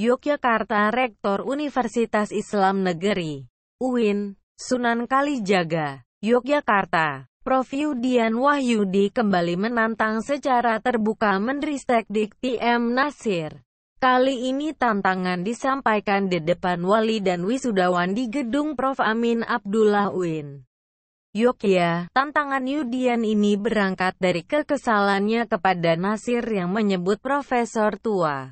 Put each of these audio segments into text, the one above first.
Yogyakarta Rektor Universitas Islam Negeri, UIN, Sunan Kalijaga, Yogyakarta. Prof. Yudian Wahyudi kembali menantang secara terbuka menteri Dikti M. Nasir. Kali ini tantangan disampaikan di depan wali dan wisudawan di gedung Prof. Amin Abdullah Uin. Yogyakarta. tantangan Yudian ini berangkat dari kekesalannya kepada Nasir yang menyebut Profesor Tua.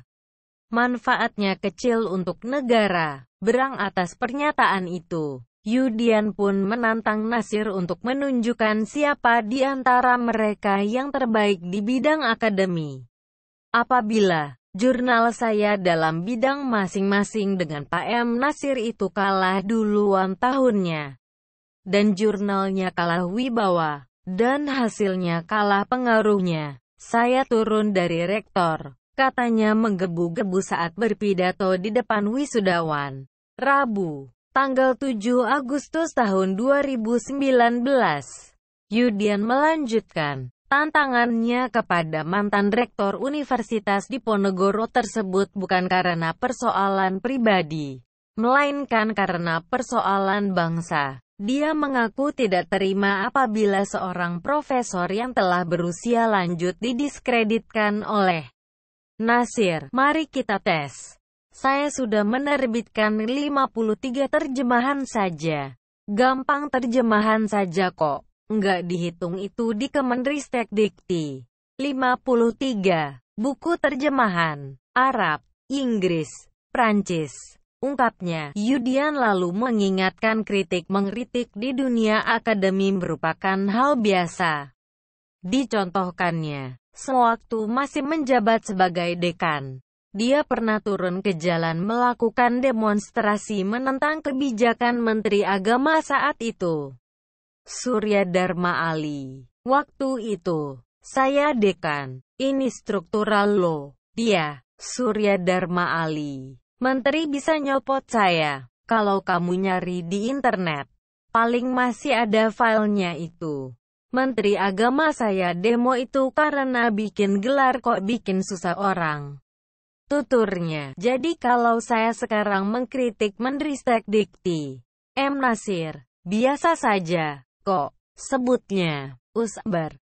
Manfaatnya kecil untuk negara. Berang atas pernyataan itu, Yudian pun menantang Nasir untuk menunjukkan siapa di antara mereka yang terbaik di bidang akademi. Apabila jurnal saya dalam bidang masing-masing dengan Pak M. Nasir itu kalah duluan tahunnya, dan jurnalnya kalah wibawa, dan hasilnya kalah pengaruhnya, saya turun dari rektor. Katanya menggebu-gebu saat berpidato di depan wisudawan. Rabu, tanggal 7 Agustus tahun 2019. Yudian melanjutkan tantangannya kepada mantan rektor Universitas Diponegoro tersebut bukan karena persoalan pribadi, melainkan karena persoalan bangsa. Dia mengaku tidak terima apabila seorang profesor yang telah berusia lanjut didiskreditkan oleh Nasir, mari kita tes. Saya sudah menerbitkan 53 terjemahan saja. Gampang terjemahan saja kok. Nggak dihitung itu di Kemenristek Dikti. 53. Buku terjemahan. Arab, Inggris, Prancis. Ungkapnya, Yudian lalu mengingatkan kritik mengkritik di dunia akademi merupakan hal biasa. Dicontohkannya, Sewaktu masih menjabat sebagai dekan, dia pernah turun ke jalan melakukan demonstrasi menentang kebijakan Menteri Agama saat itu. Surya Dharma Ali. Waktu itu, saya dekan. Ini struktural lo. Dia, Surya Dharma Ali. Menteri bisa nyopot saya. Kalau kamu nyari di internet, paling masih ada filenya itu. Menteri Agama saya demo itu karena bikin gelar kok bikin susah orang. Tuturnya, jadi kalau saya sekarang mengkritik Menteri Dikti, M. Nasir, biasa saja, kok, sebutnya, Usber.